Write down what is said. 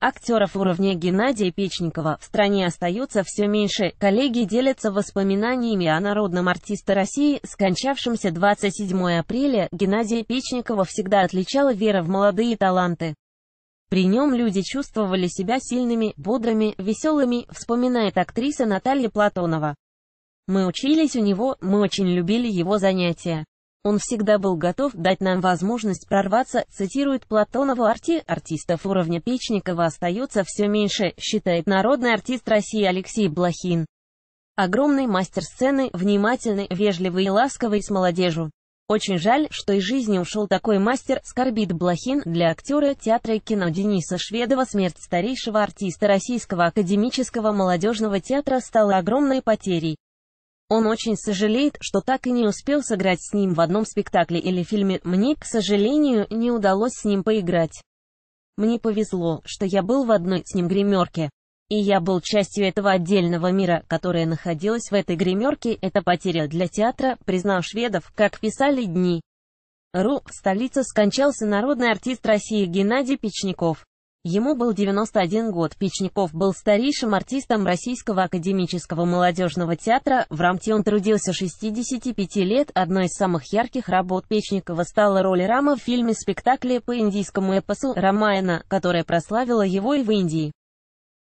Актеров уровня Геннадия Печникова в стране остаются все меньше. Коллеги делятся воспоминаниями о народном артисте России, скончавшемся 27 апреля. Геннадия Печникова всегда отличала вера в молодые таланты. При нем люди чувствовали себя сильными, бодрыми, веселыми, вспоминает актриса Наталья Платонова. Мы учились у него, мы очень любили его занятия. Он всегда был готов дать нам возможность прорваться, цитирует Платонова Арти. Артистов уровня Печникова остается все меньше, считает народный артист России Алексей Блохин. Огромный мастер сцены, внимательный, вежливый и ласковый с молодежью. Очень жаль, что из жизни ушел такой мастер, скорбит Блохин, для актера театра и кино Дениса Шведова смерть старейшего артиста Российского академического молодежного театра стала огромной потерей. Он очень сожалеет, что так и не успел сыграть с ним в одном спектакле или фильме. Мне, к сожалению, не удалось с ним поиграть. Мне повезло, что я был в одной с ним гримерке. И я был частью этого отдельного мира, которая находилась в этой гримерке. Это потеря для театра, признал шведов, как писали дни. РУ, столица, скончался народный артист России Геннадий Печников. Ему был 91 год. Печников был старейшим артистом Российского академического молодежного театра. В рамте он трудился 65 лет. Одной из самых ярких работ Печникова стала роль Рама в фильме-спектакле по индийскому эпосу «Рамайна», которая прославила его и в Индии.